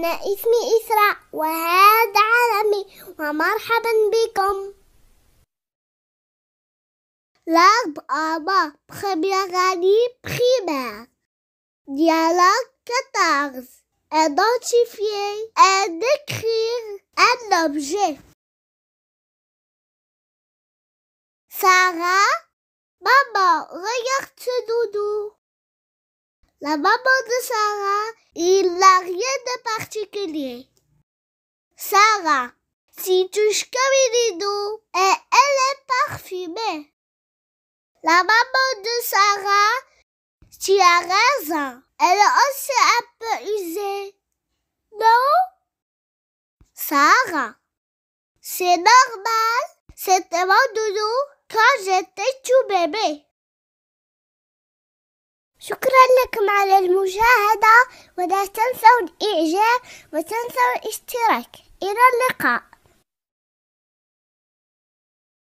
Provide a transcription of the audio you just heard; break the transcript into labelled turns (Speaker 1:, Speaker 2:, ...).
Speaker 1: أنا اسمي إسراء وهذا عالمي ومرحبا بكم لاب أبا بخبيا غادي بخيبا ديالك كتاغز ادونتيفي ادكريغ ان اوبجي
Speaker 2: سارة بابا
Speaker 1: غيرت دودو لبابا بابا دو سارة de particulier. Sarah, si tu doux et elle est parfumée. La maman de Sarah, tu as raison, elle est aussi un peu usée. Non? Sarah, c'est normal, c'était mon doudou quand j'étais tout bébé. شكرا لكم على المشاهدة ولا تنسوا الإعجاب وتنسوا الاشتراك إلى اللقاء